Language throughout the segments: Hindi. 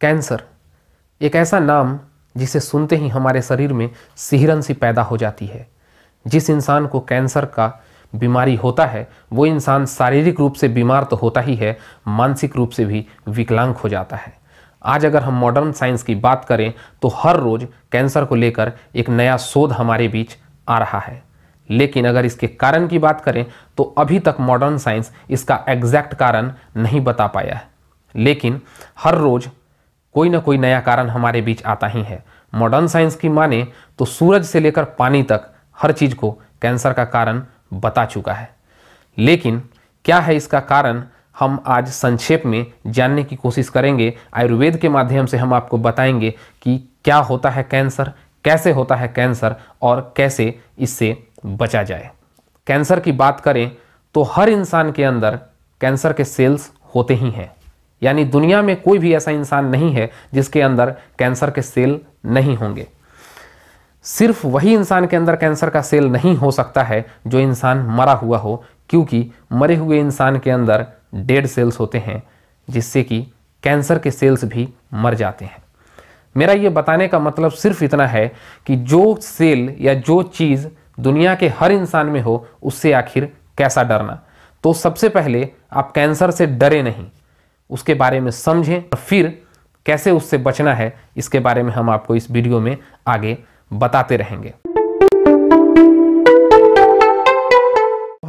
कैंसर एक ऐसा नाम जिसे सुनते ही हमारे शरीर में सिहरन सी पैदा हो जाती है जिस इंसान को कैंसर का बीमारी होता है वो इंसान शारीरिक रूप से बीमार तो होता ही है मानसिक रूप से भी विकलांग हो जाता है आज अगर हम मॉडर्न साइंस की बात करें तो हर रोज़ कैंसर को लेकर एक नया शोध हमारे बीच आ रहा है लेकिन अगर इसके कारण की बात करें तो अभी तक मॉडर्न साइंस इसका एग्जैक्ट कारण नहीं बता पाया है लेकिन हर रोज़ कोई ना कोई नया कारण हमारे बीच आता ही है मॉडर्न साइंस की माने तो सूरज से लेकर पानी तक हर चीज़ को कैंसर का कारण बता चुका है लेकिन क्या है इसका कारण हम आज संक्षेप में जानने की कोशिश करेंगे आयुर्वेद के माध्यम से हम आपको बताएंगे कि क्या होता है कैंसर कैसे होता है कैंसर और कैसे इससे बचा जाए कैंसर की बात करें तो हर इंसान के अंदर कैंसर के सेल्स होते ही हैं यानी दुनिया में कोई भी ऐसा इंसान नहीं है जिसके अंदर कैंसर के सेल नहीं होंगे सिर्फ वही इंसान के अंदर कैंसर का सेल नहीं हो सकता है जो इंसान मरा हुआ हो क्योंकि मरे हुए इंसान के अंदर डेड सेल्स होते हैं जिससे कि कैंसर के सेल्स भी मर जाते हैं मेरा ये बताने का मतलब सिर्फ इतना है कि जो सेल या जो चीज़ दुनिया के हर इंसान में हो उससे आखिर कैसा डरना तो सबसे पहले आप कैंसर से डरे नहीं उसके बारे में समझें और फिर कैसे उससे बचना है इसके बारे में हम आपको इस वीडियो में आगे बताते रहेंगे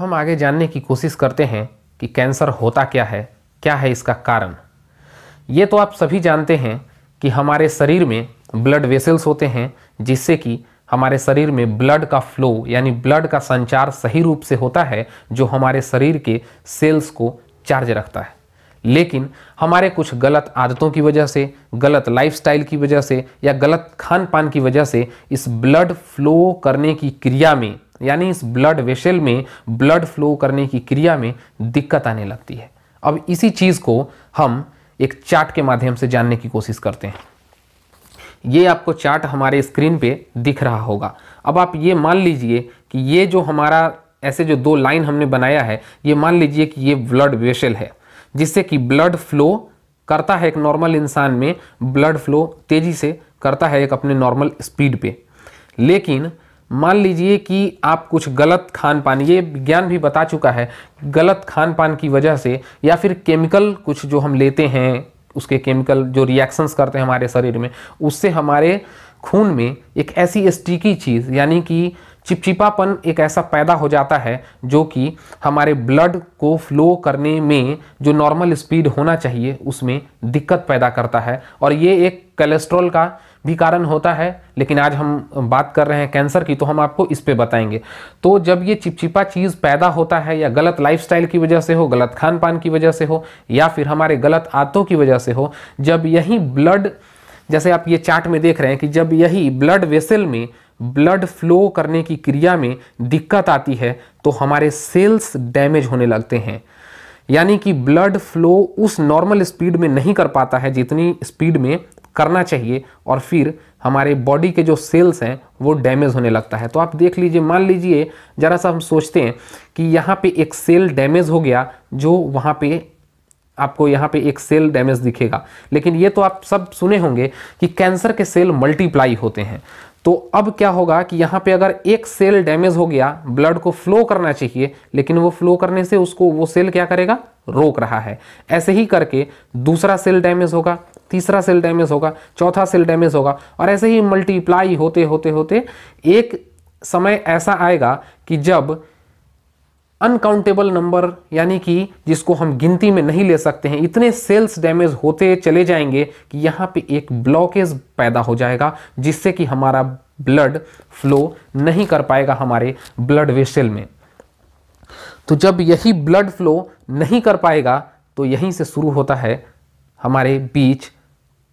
हम आगे जानने की कोशिश करते हैं कि कैंसर होता क्या है क्या है इसका कारण ये तो आप सभी जानते हैं कि हमारे शरीर में ब्लड वेसल्स होते हैं जिससे कि हमारे शरीर में ब्लड का फ्लो यानी ब्लड का संचार सही रूप से होता है जो हमारे शरीर के सेल्स को चार्ज रखता है लेकिन हमारे कुछ गलत आदतों की वजह से गलत लाइफस्टाइल की वजह से या गलत खान पान की वजह से इस ब्लड फ्लो करने की क्रिया में यानी इस ब्लड वेसल में ब्लड फ्लो करने की क्रिया में दिक्कत आने लगती है अब इसी चीज़ को हम एक चार्ट के माध्यम से जानने की कोशिश करते हैं ये आपको चार्ट हमारे स्क्रीन पे दिख रहा होगा अब आप ये मान लीजिए कि ये जो हमारा ऐसे जो दो लाइन हमने बनाया है ये मान लीजिए कि ये ब्लड वेसल है जिससे कि ब्लड फ्लो करता है एक नॉर्मल इंसान में ब्लड फ्लो तेज़ी से करता है एक अपने नॉर्मल स्पीड पे लेकिन मान लीजिए कि आप कुछ गलत खान पान ये विज्ञान भी बता चुका है गलत खान पान की वजह से या फिर केमिकल कुछ जो हम लेते हैं उसके केमिकल जो रिएक्शंस करते हैं हमारे शरीर में उससे हमारे खून में एक ऐसी स्टिकी चीज़ यानी कि चिपचिपापन एक ऐसा पैदा हो जाता है जो कि हमारे ब्लड को फ्लो करने में जो नॉर्मल स्पीड होना चाहिए उसमें दिक्कत पैदा करता है और ये एक कोलेस्ट्रॉल का भी कारण होता है लेकिन आज हम बात कर रहे हैं कैंसर की तो हम आपको इस पे बताएंगे तो जब ये चिपचिपा चीज़ पैदा होता है या गलत लाइफस्टाइल की वजह से हो गलत खान पान की वजह से हो या फिर हमारे गलत आदतों की वजह से हो जब यही ब्लड जैसे आप ये चार्ट में देख रहे हैं कि जब यही ब्लड वेसल में ब्लड फ्लो करने की क्रिया में दिक्कत आती है तो हमारे सेल्स डैमेज होने लगते हैं यानी कि ब्लड फ्लो उस नॉर्मल स्पीड में नहीं कर पाता है जितनी स्पीड में करना चाहिए और फिर हमारे बॉडी के जो सेल्स हैं वो डैमेज होने लगता है तो आप देख लीजिए मान लीजिए ज़रा सा हम सोचते हैं कि यहाँ पे एक सेल डैमेज हो गया जो वहाँ पे आपको यहाँ पे एक सेल डैमेज दिखेगा लेकिन ये तो आप सब सुने होंगे कि कैंसर के सेल मल्टीप्लाई होते हैं तो अब क्या होगा कि यहाँ पे अगर एक सेल डैमेज हो गया ब्लड को फ्लो करना चाहिए लेकिन वो फ्लो करने से उसको वो सेल क्या करेगा रोक रहा है ऐसे ही करके दूसरा सेल डैमेज होगा तीसरा सेल डैमेज होगा चौथा सेल डैमेज होगा और ऐसे ही मल्टीप्लाई होते होते होते एक समय ऐसा आएगा कि जब अनकाउंटेबल नंबर यानी कि जिसको हम गिनती में नहीं ले सकते हैं इतने सेल्स डैमेज होते चले जाएंगे कि यहाँ पे एक ब्लॉकेज पैदा हो जाएगा जिससे कि हमारा ब्लड फ्लो नहीं कर पाएगा हमारे ब्लड वेसल में तो जब यही ब्लड फ्लो नहीं कर पाएगा तो यहीं से शुरू होता है हमारे बीच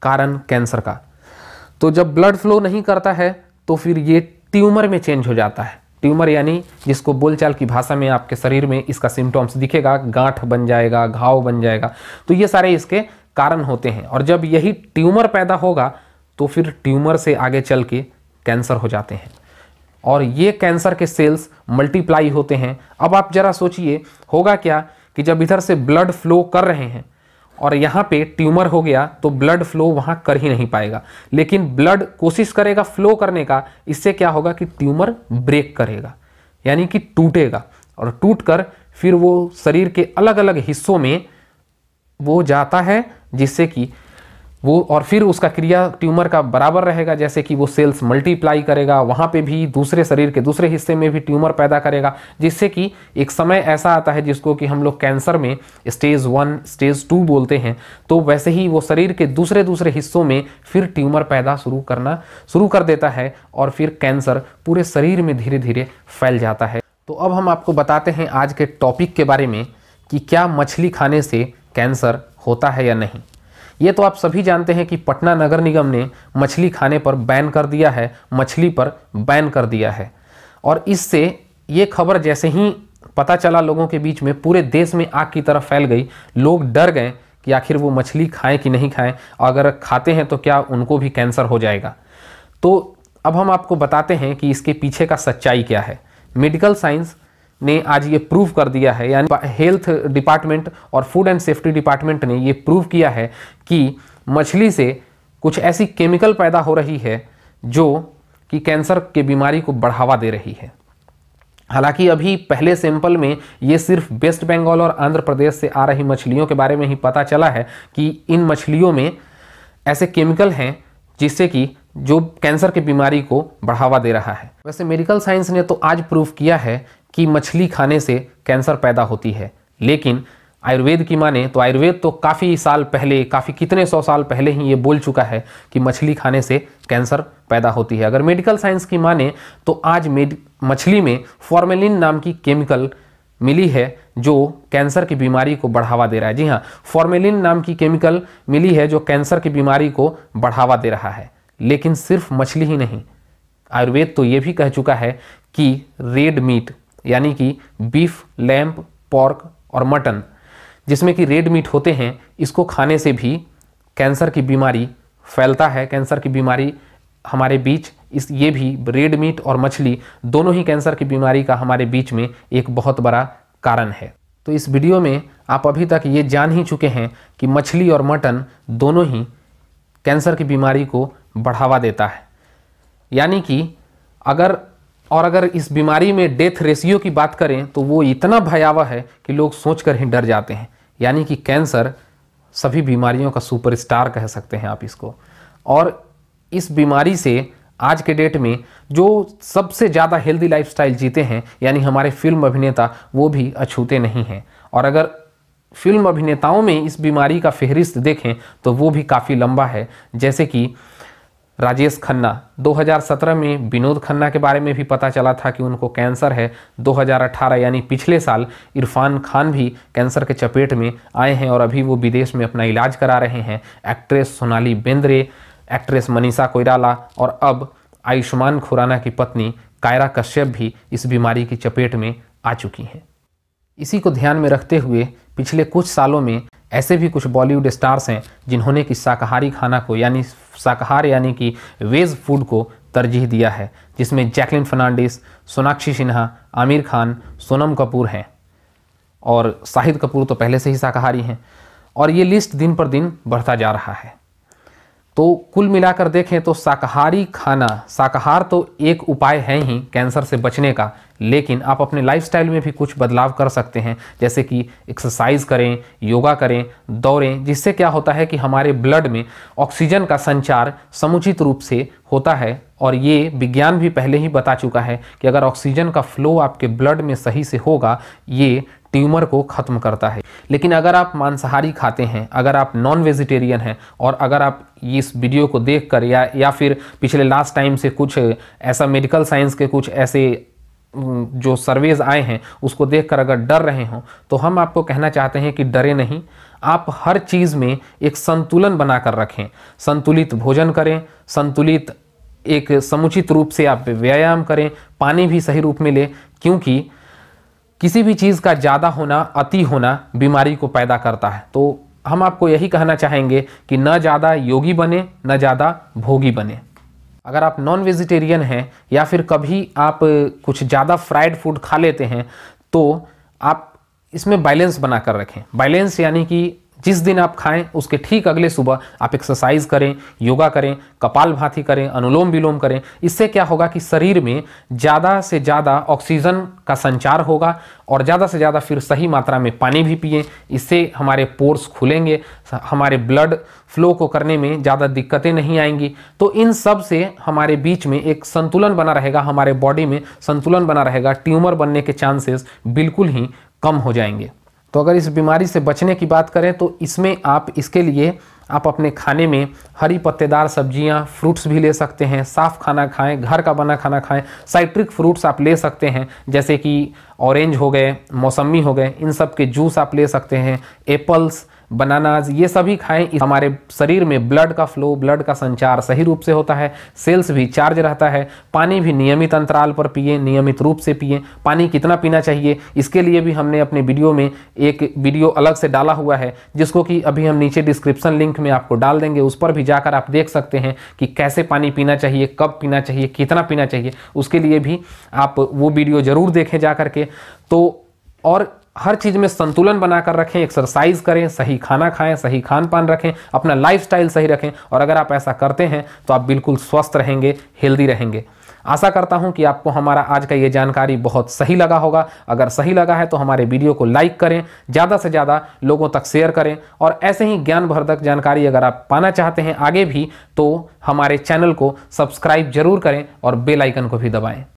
कारण कैंसर का तो जब ब्लड फ्लो नहीं करता है तो फिर ये ट्यूमर में चेंज हो जाता है ट्यूमर यानी जिसको बोलचाल की भाषा में आपके शरीर में इसका सिम्टम्स दिखेगा गांठ बन जाएगा घाव बन जाएगा तो ये सारे इसके कारण होते हैं और जब यही ट्यूमर पैदा होगा तो फिर ट्यूमर से आगे चल के कैंसर हो जाते हैं और ये कैंसर के सेल्स मल्टीप्लाई होते हैं अब आप ज़रा सोचिए होगा क्या कि जब इधर से ब्लड फ्लो कर रहे हैं और यहाँ पे ट्यूमर हो गया तो ब्लड फ्लो वहाँ कर ही नहीं पाएगा लेकिन ब्लड कोशिश करेगा फ्लो करने का इससे क्या होगा कि ट्यूमर ब्रेक करेगा यानी कि टूटेगा और टूट कर फिर वो शरीर के अलग अलग हिस्सों में वो जाता है जिससे कि वो और फिर उसका क्रिया ट्यूमर का बराबर रहेगा जैसे कि वो सेल्स मल्टीप्लाई करेगा वहाँ पे भी दूसरे शरीर के दूसरे हिस्से में भी ट्यूमर पैदा करेगा जिससे कि एक समय ऐसा आता है जिसको कि हम लोग कैंसर में स्टेज वन स्टेज टू बोलते हैं तो वैसे ही वो शरीर के दूसरे दूसरे हिस्सों में फिर ट्यूमर पैदा शुरू करना शुरू कर देता है और फिर कैंसर पूरे शरीर में धीरे धीरे फैल जाता है तो अब हम आपको बताते हैं आज के टॉपिक के बारे में कि क्या मछली खाने से कैंसर होता है या नहीं ये तो आप सभी जानते हैं कि पटना नगर निगम ने मछली खाने पर बैन कर दिया है मछली पर बैन कर दिया है और इससे ये खबर जैसे ही पता चला लोगों के बीच में पूरे देश में आग की तरफ फैल गई लोग डर गए कि आखिर वो मछली खाएं कि नहीं खाएं अगर खाते हैं तो क्या उनको भी कैंसर हो जाएगा तो अब हम आपको बताते हैं कि इसके पीछे का सच्चाई क्या है मेडिकल साइंस ने आज ये प्रूव कर दिया है यानी हेल्थ डिपार्टमेंट और फूड एंड सेफ्टी डिपार्टमेंट ने ये प्रूव किया है कि मछली से कुछ ऐसी केमिकल पैदा हो रही है जो कि कैंसर के बीमारी को बढ़ावा दे रही है हालांकि अभी पहले सैंपल में ये सिर्फ वेस्ट बंगाल और आंध्र प्रदेश से आ रही मछलियों के बारे में ही पता चला है कि इन मछलियों में ऐसे केमिकल हैं जिससे कि जो कैंसर की बीमारी को बढ़ावा दे रहा है वैसे मेडिकल साइंस ने तो आज प्रूफ किया है कि मछली खाने से कैंसर पैदा होती है लेकिन आयुर्वेद की माने तो आयुर्वेद तो काफ़ी साल पहले काफ़ी कितने सौ साल पहले ही ये बोल चुका है कि मछली खाने से कैंसर पैदा होती है अगर मेडिकल साइंस की माने तो आज मछली में फॉर्मेलिन नाम की केमिकल मिली है जो कैंसर की बीमारी को बढ़ावा दे रहा है जी हाँ फॉर्मेलिन नाम की केमिकल मिली है जो कैंसर की बीमारी को बढ़ावा दे रहा है लेकिन सिर्फ मछली ही नहीं आयुर्वेद तो ये भी कह चुका है कि रेड मीट यानी कि बीफ लैम्प पॉर्क और मटन जिसमें कि रेड मीट होते हैं इसको खाने से भी कैंसर की बीमारी फैलता है कैंसर की बीमारी हमारे बीच इस ये भी रेड मीट और मछली दोनों ही कैंसर की बीमारी का हमारे बीच में एक बहुत बड़ा कारण है तो इस वीडियो में आप अभी तक ये जान ही चुके हैं कि मछली और मटन दोनों ही कैंसर की बीमारी को बढ़ावा देता है यानी कि अगर और अगर इस बीमारी में डेथ रेशियो की बात करें तो वो इतना भयावह है कि लोग सोच कर ही डर जाते हैं यानी कि कैंसर सभी बीमारियों का सुपरस्टार कह सकते हैं आप इसको और इस बीमारी से आज के डेट में जो सबसे ज़्यादा हेल्दी लाइफस्टाइल जीते हैं यानी हमारे फिल्म अभिनेता वो भी अछूते नहीं हैं और अगर फिल्म अभिनेताओं में इस बीमारी का फहरिस्त देखें तो वो भी काफ़ी लंबा है जैसे कि राजेश खन्ना 2017 में विनोद खन्ना के बारे में भी पता चला था कि उनको कैंसर है 2018 यानी पिछले साल इरफान खान भी कैंसर के चपेट में आए हैं और अभी वो विदेश में अपना इलाज करा रहे हैं एक्ट्रेस सोनाली बेंद्रे एक्ट्रेस मनीषा कोयराला और अब आयुष्मान खुराना की पत्नी कायरा कश्यप भी इस बीमारी की चपेट में आ चुकी हैं इसी को ध्यान में रखते हुए पिछले कुछ सालों में ऐसे भी कुछ बॉलीवुड स्टार्स हैं जिन्होंने कि शाकाहारी खाना को यानी शाकाहार यानी कि वेज फूड को तरजीह दिया है जिसमें जैकलिन फर्नांडिस सोनाक्षी सिन्हा आमिर खान सोनम कपूर हैं और शाहिद कपूर तो पहले से ही शाकाहारी हैं और ये लिस्ट दिन पर दिन बढ़ता जा रहा है तो कुल मिलाकर देखें तो शाकाहारी खाना शाकाहार तो एक उपाय है ही कैंसर से बचने का लेकिन आप अपने लाइफस्टाइल में भी कुछ बदलाव कर सकते हैं जैसे कि एक्सरसाइज करें योगा करें दौड़ें जिससे क्या होता है कि हमारे ब्लड में ऑक्सीजन का संचार समुचित रूप से होता है और ये विज्ञान भी पहले ही बता चुका है कि अगर ऑक्सीजन का फ्लो आपके ब्लड में सही से होगा ये ट्यूमर को ख़त्म करता है लेकिन अगर आप मांसाहारी खाते हैं अगर आप नॉन वेजिटेरियन हैं और अगर आप इस वीडियो को देख कर या, या फिर पिछले लास्ट टाइम से कुछ ऐसा मेडिकल साइंस के कुछ ऐसे जो सर्वेज आए हैं उसको देखकर अगर डर रहे हों तो हम आपको कहना चाहते हैं कि डरे नहीं आप हर चीज़ में एक संतुलन बनाकर रखें संतुलित भोजन करें संतुलित एक समुचित रूप से आप व्यायाम करें पानी भी सही रूप में लें क्योंकि किसी भी चीज़ का ज़्यादा होना अति होना बीमारी को पैदा करता है तो हम आपको यही कहना चाहेंगे कि न ज़्यादा योगी बने न ज़्यादा भोगी बने अगर आप नॉन वेजिटेरियन हैं या फिर कभी आप कुछ ज़्यादा फ्राइड फूड खा लेते हैं तो आप इसमें बैलेंस बना कर रखें बैलेंस यानी कि जिस दिन आप खाएं उसके ठीक अगले सुबह आप एक्सरसाइज करें योगा करें कपाल भाती करें अनुलोम विलोम करें इससे क्या होगा कि शरीर में ज़्यादा से ज़्यादा ऑक्सीजन का संचार होगा और ज़्यादा से ज़्यादा फिर सही मात्रा में पानी भी पिए इससे हमारे पोर्स खुलेंगे हमारे ब्लड फ्लो को करने में ज़्यादा दिक्कतें नहीं आएंगी तो इन सब से हमारे बीच में एक संतुलन बना रहेगा हमारे बॉडी में संतुलन बना रहेगा ट्यूमर बनने के चांसेस बिल्कुल ही कम हो जाएंगे तो अगर इस बीमारी से बचने की बात करें तो इसमें आप इसके लिए आप अपने खाने में हरी पत्तेदार सब्जियां फ्रूट्स भी ले सकते हैं साफ़ खाना खाएं घर का बना खाना खाएं साइट्रिक फ्रूट्स आप ले सकते हैं जैसे कि ऑरेंज हो गए मौसमी हो गए इन सब के जूस आप ले सकते हैं एप्पल्स बनानाज ये सभी खाएं हमारे शरीर में ब्लड का फ्लो ब्लड का संचार सही रूप से होता है सेल्स भी चार्ज रहता है पानी भी नियमित अंतराल पर पिए नियमित रूप से पिए पानी कितना पीना चाहिए इसके लिए भी हमने अपने वीडियो में एक वीडियो अलग से डाला हुआ है जिसको कि अभी हम नीचे डिस्क्रिप्शन लिंक में आपको डाल देंगे उस पर भी जाकर आप देख सकते हैं कि कैसे पानी पीना चाहिए कब पीना चाहिए कितना पीना चाहिए उसके लिए भी आप वो वीडियो ज़रूर देखें जा के तो और हर चीज़ में संतुलन बनाकर रखें एक्सरसाइज करें सही खाना खाएं सही खान पान रखें अपना लाइफस्टाइल सही रखें और अगर आप ऐसा करते हैं तो आप बिल्कुल स्वस्थ रहेंगे हेल्दी रहेंगे आशा करता हूं कि आपको हमारा आज का ये जानकारी बहुत सही लगा होगा अगर सही लगा है तो हमारे वीडियो को लाइक करें ज़्यादा से ज़्यादा लोगों तक शेयर करें और ऐसे ही ज्ञानवर्धक जानकारी अगर आप पाना चाहते हैं आगे भी तो हमारे चैनल को सब्सक्राइब जरूर करें और बेलाइकन को भी दबाएँ